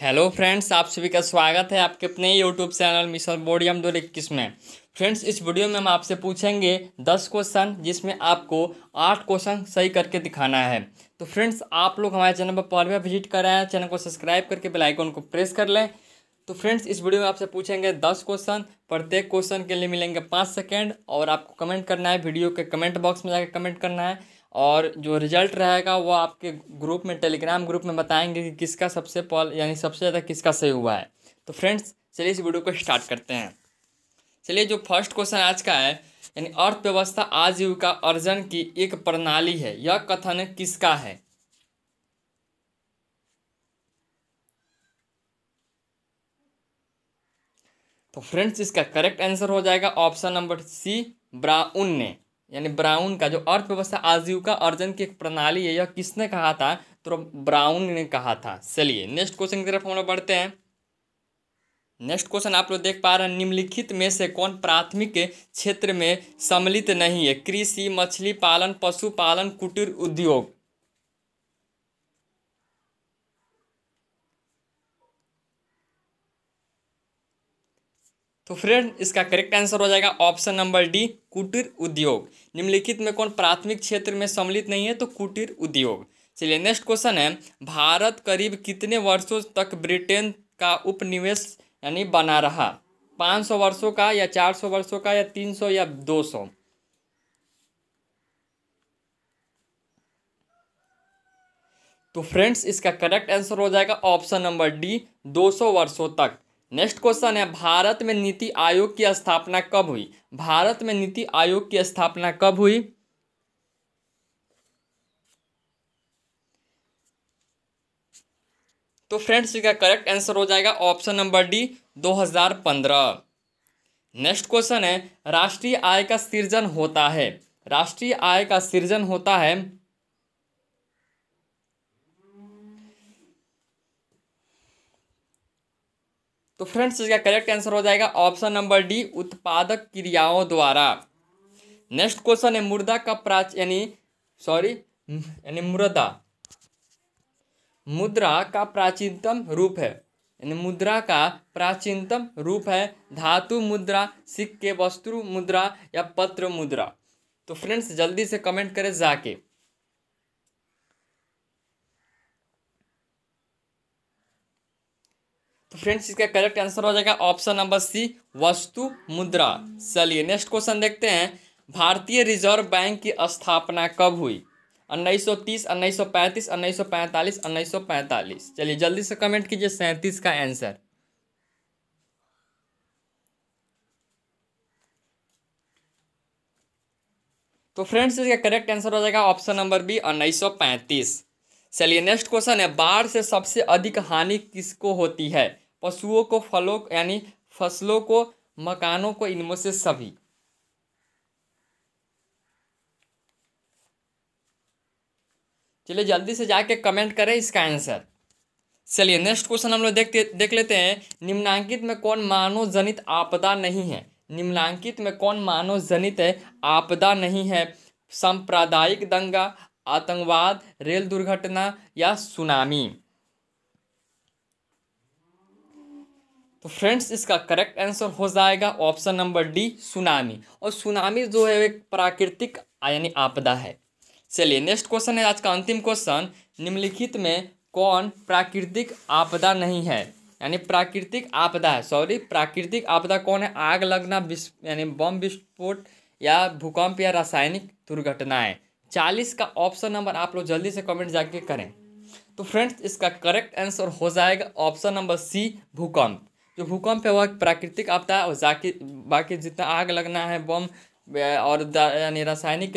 hello friends आप सभी का स्वागत है आपके अपने यूट्यूब चैनल मिशन बोडियम दो इक्कीस में फ्रेंड्स इस वीडियो में हम आपसे पूछेंगे दस क्वेश्चन जिसमें आपको आठ क्वेश्चन सही करके दिखाना है तो फ्रेंड्स आप लोग हमारे चैनल पर पहले बार विजिट कर रहे हैं चैनल को सब्सक्राइब करके बेल आइकन को प्रेस कर लें तो फ्रेंड्स इस वीडियो में आपसे पूछेंगे दस क्वेश्चन प्रत्येक क्वेश्चन के लिए मिलेंगे पाँच सेकेंड और आपको कमेंट करना है वीडियो के कमेंट बॉक्स में जाकर कमेंट करना है और जो रिजल्ट रहेगा वो आपके ग्रुप में टेलीग्राम ग्रुप में बताएंगे कि किसका सबसे पॉल यानी सबसे ज़्यादा किसका सही हुआ है तो फ्रेंड्स चलिए इस वीडियो को स्टार्ट करते हैं चलिए जो फर्स्ट क्वेश्चन आज का है यानी अर्थव्यवस्था आजीविका अर्जन की एक प्रणाली है यह कथन किसका है तो फ्रेंड्स इसका करेक्ट आंसर हो जाएगा ऑप्शन नंबर सी ब्राउन ने यानी ब्राउन का जो अर्थव्यवस्था आजीविका अर्जन की एक प्रणाली है यह किसने कहा था तो ब्राउन ने कहा था चलिए नेक्स्ट क्वेश्चन की तरफ हम लोग बढ़ते हैं नेक्स्ट क्वेश्चन आप लोग देख पा रहे हैं निम्नलिखित में से कौन प्राथमिक क्षेत्र में सम्मिलित नहीं है कृषि मछली पालन पशुपालन कुटीर उद्योग तो फ्रेंड इसका करेक्ट आंसर हो जाएगा ऑप्शन नंबर डी कुटीर उद्योग निम्नलिखित में कौन प्राथमिक क्षेत्र में सम्मिलित नहीं है तो कुटीर उद्योग चलिए नेक्स्ट क्वेश्चन है भारत करीब कितने वर्षों तक ब्रिटेन का उपनिवेश यानी बना रहा 500 वर्षों का या 400 वर्षों का या 300 या 200 तो फ्रेंड्स इसका करेक्ट आंसर हो जाएगा ऑप्शन नंबर डी 200 वर्षों तक नेक्स्ट क्वेश्चन है भारत में नीति आयोग की स्थापना कब हुई भारत में नीति आयोग की स्थापना कब हुई तो फ्रेंड्स इसका करेक्ट आंसर हो जाएगा option number D 2015 next question है राष्ट्रीय आय का सृजन होता है राष्ट्रीय आय का सृजन होता है तो फ्रेंड्स इसका करेक्ट आंसर हो जाएगा ऑप्शन नंबर डी उत्पादक क्रियाओं द्वारा नेक्स्ट क्वेश्चन है मुर्दा का प्राच यानी सॉरी यानी मुर्दा मुद्रा का प्राचीनतम रूप है यानी मुद्रा का प्राचीनतम रूप है धातु मुद्रा सिक्के वस्तु मुद्रा या पत्र मुद्रा तो फ्रेंड्स जल्दी से कमेंट करें जाके तो फ्रेंड्स इसका करेक्ट आंसर हो जाएगा ऑप्शन नंबर सी वस्तु मुद्रा चलिए नेक्स्ट क्वेश्चन देखते हैं भारतीय रिजर्व बैंक की स्थापना कब हुई उन्नीस उन्नीस उन्नीस सौ सौ सौ तीस पैंतीस पैंतालीस उन्नीस सौ पैंतालीस चलिए जल्दी से कमेंट कीजिए सैंतीस का आंसर तो फ्रेंड्स इसका करेक्ट आंसर हो जाएगा ऑप्शन नंबर बी उन्नीस सौ पैंतीस चलिए नेक्स्ट क्वेश्चन है बाढ़ से सबसे अधिक हानि किसको होती है पशुओं को फलों यानी फसलों को मकानों को इनमें से सभी चलिए जल्दी से जाके कमेंट करें इसका आंसर चलिए नेक्स्ट क्वेश्चन हम लोग देखते देख लेते हैं निम्नांकित में कौन मानव जनित आपदा नहीं है निम्नांकित में कौन मानव जनित आपदा नहीं है सांप्रदायिक दंगा आतंकवाद रेल दुर्घटना या सुनामी तो फ्रेंड्स इसका करेक्ट आंसर हो जाएगा ऑप्शन नंबर डी सुनामी और सुनामी जो है एक प्राकृतिक यानी आपदा है चलिए नेक्स्ट क्वेश्चन है आज का अंतिम क्वेश्चन निम्नलिखित में कौन प्राकृतिक आपदा नहीं है यानी प्राकृतिक आपदा है सॉरी प्राकृतिक आपदा कौन है आग लगना यानी बम विस्फोट या भूकंप या रासायनिक दुर्घटनाएं चालीस का ऑप्शन नंबर आप लोग जल्दी से कमेंट जाके करें तो फ्रेंड्स इसका करेक्ट आंसर हो जाएगा ऑप्शन नंबर सी भूकंप जो भूकंप है वह प्राकृतिक आपदा है और जाकि बाकी जितना आग लगना है बम और यानी रासायनिक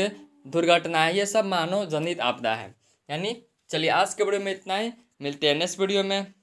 दुर्घटना है ये सब मानव जनित आपदा है यानी चलिए आज के वीडियो में इतना ही मिलते हैं नेक्स्ट वीडियो में